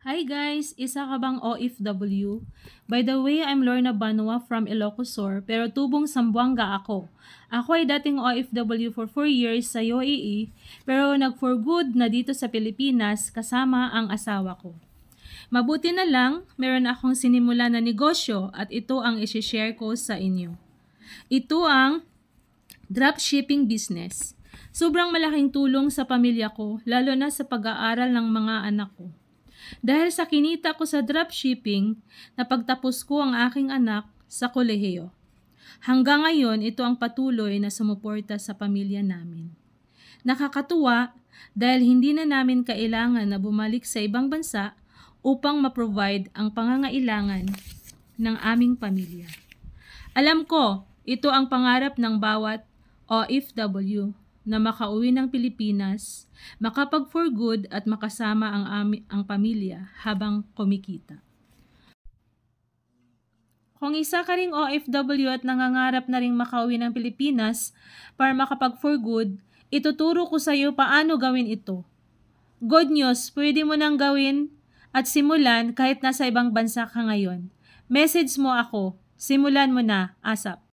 Hi guys! Isa ka bang OFW? By the way, I'm Lorna Banua from Ilocosor, pero tubong Sambuanga ako. Ako ay dating OFW for 4 years sa UAE, pero nag-for good na dito sa Pilipinas kasama ang asawa ko. Mabuti na lang, meron akong sinimula na negosyo at ito ang isi-share ko sa inyo. Ito ang dropshipping business. Sobrang malaking tulong sa pamilya ko, lalo na sa pag-aaral ng mga anak ko. Dahil sa kinita ko sa dropshipping, na pagtapos ko ang aking anak sa kolehiyo. Hanggang ngayon, ito ang patuloy na sumuporta sa pamilya namin. Nakakatuwa dahil hindi na namin kailangan na bumalik sa ibang bansa upang ma-provide ang pangangailangan ng aming pamilya. Alam ko, ito ang pangarap ng bawat OFW na makauwi ng Pilipinas, makapag for good at makasama ang, ami- ang pamilya habang kumikita. Kung isa ka ring OFW at nangangarap na ring makauwi ng Pilipinas para makapag for good, ituturo ko sa iyo paano gawin ito. Good news, pwede mo nang gawin at simulan kahit nasa ibang bansa ka ngayon. Message mo ako, simulan mo na, ASAP.